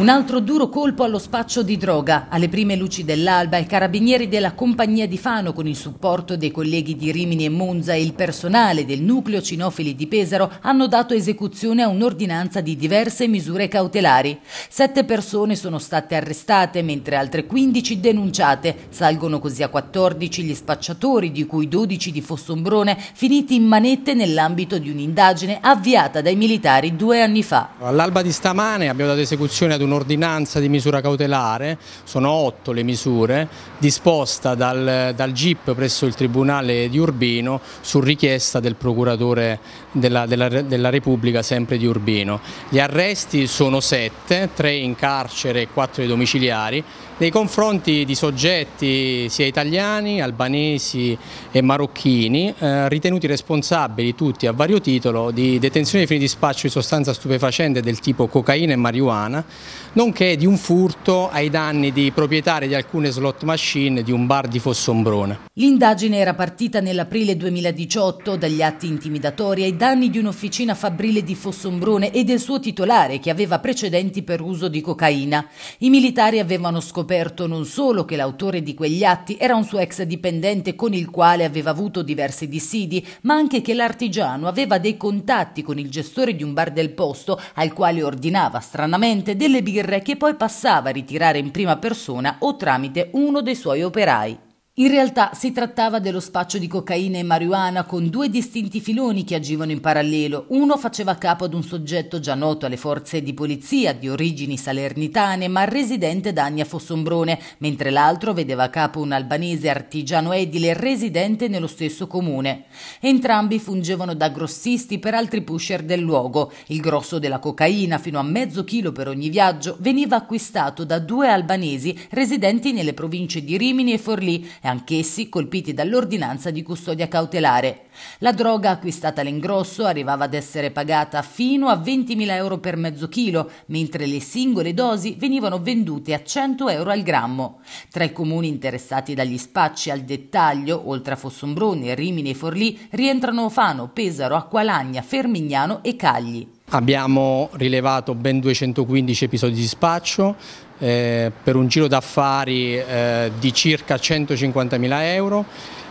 Un altro duro colpo allo spaccio di droga. Alle prime luci dell'alba, i carabinieri della compagnia di Fano, con il supporto dei colleghi di Rimini e Monza e il personale del nucleo Cinofili di Pesaro, hanno dato esecuzione a un'ordinanza di diverse misure cautelari. Sette persone sono state arrestate, mentre altre 15 denunciate. Salgono così a 14 gli spacciatori, di cui 12 di Fossombrone, finiti in manette nell'ambito di un'indagine avviata dai militari due anni fa. All'alba di stamane abbiamo dato esecuzione ad un un'ordinanza di misura cautelare, sono otto le misure, disposta dal, dal GIP presso il Tribunale di Urbino su richiesta del Procuratore della, della, della Repubblica sempre di Urbino. Gli arresti sono sette, tre in carcere e quattro ai domiciliari, nei confronti di soggetti sia italiani, albanesi e marocchini, eh, ritenuti responsabili tutti a vario titolo di detenzione ai fini di spaccio di sostanza stupefacente del tipo cocaina e marijuana, nonché di un furto ai danni di proprietari di alcune slot machine di un bar di Fossombrone. L'indagine era partita nell'aprile 2018 dagli atti intimidatori ai danni di un'officina fabbrile di Fossombrone e del suo titolare che aveva precedenti per uso di cocaina. I militari avevano scoperto non solo che l'autore di quegli atti era un suo ex dipendente con il quale aveva avuto diversi dissidi, ma anche che l'artigiano aveva dei contatti con il gestore di un bar del posto al quale ordinava stranamente delle birre che poi passava a ritirare in prima persona o tramite uno dei suoi operai. In realtà si trattava dello spaccio di cocaina e marijuana con due distinti filoni che agivano in parallelo. Uno faceva capo ad un soggetto già noto alle forze di polizia, di origini salernitane, ma residente da anni a Fossombrone, mentre l'altro vedeva a capo un albanese artigiano edile residente nello stesso comune. Entrambi fungevano da grossisti per altri pusher del luogo. Il grosso della cocaina, fino a mezzo chilo per ogni viaggio, veniva acquistato da due albanesi residenti nelle province di Rimini e Forlì e anch'essi colpiti dall'ordinanza di custodia cautelare. La droga acquistata all'ingrosso arrivava ad essere pagata fino a 20.000 euro per mezzo chilo, mentre le singole dosi venivano vendute a 100 euro al grammo. Tra i comuni interessati dagli spacci al dettaglio, oltre a Fossombrone, Rimini e Forlì, rientrano Fano, Pesaro, Acqualagna, Fermignano e Cagli. Abbiamo rilevato ben 215 episodi di spaccio eh, per un giro d'affari eh, di circa 150.000 euro.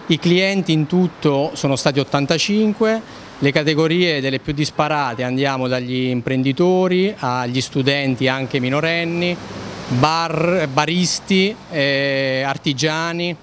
I clienti in tutto sono stati 85, le categorie delle più disparate andiamo dagli imprenditori agli studenti anche minorenni, bar, baristi, eh, artigiani,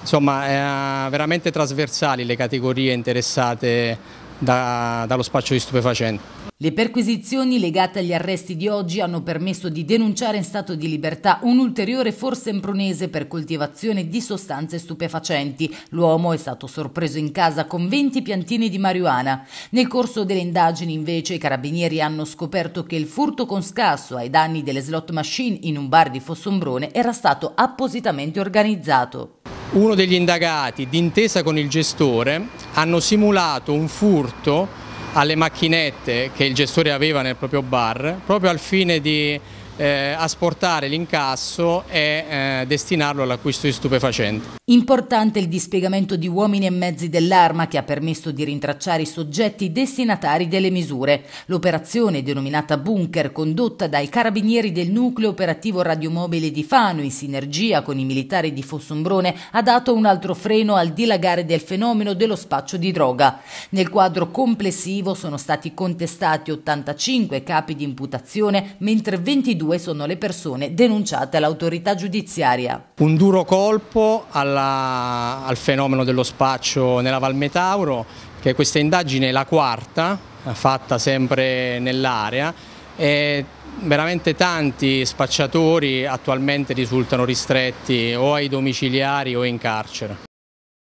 insomma eh, veramente trasversali le categorie interessate da, dallo spaccio di stupefacenti. Le perquisizioni legate agli arresti di oggi hanno permesso di denunciare in stato di libertà un ulteriore forsempronese per coltivazione di sostanze stupefacenti. L'uomo è stato sorpreso in casa con 20 piantine di marijuana. Nel corso delle indagini, invece, i carabinieri hanno scoperto che il furto con scasso ai danni delle slot machine in un bar di Fossombrone era stato appositamente organizzato. Uno degli indagati, d'intesa con il gestore, hanno simulato un furto alle macchinette che il gestore aveva nel proprio bar proprio al fine di eh, asportare l'incasso e eh, destinarlo all'acquisto di stupefacenti. Importante il dispiegamento di uomini e mezzi dell'arma che ha permesso di rintracciare i soggetti destinatari delle misure. L'operazione denominata Bunker condotta dai carabinieri del nucleo operativo radiomobile di Fano in sinergia con i militari di Fossombrone ha dato un altro freno al dilagare del fenomeno dello spaccio di droga. Nel quadro complessivo sono stati contestati 85 capi di imputazione mentre 22 22 sono le persone denunciate all'autorità giudiziaria. Un duro colpo alla, al fenomeno dello spaccio nella Val Metauro, che è questa indagine, è la quarta, fatta sempre nell'area, e veramente tanti spacciatori attualmente risultano ristretti o ai domiciliari o in carcere.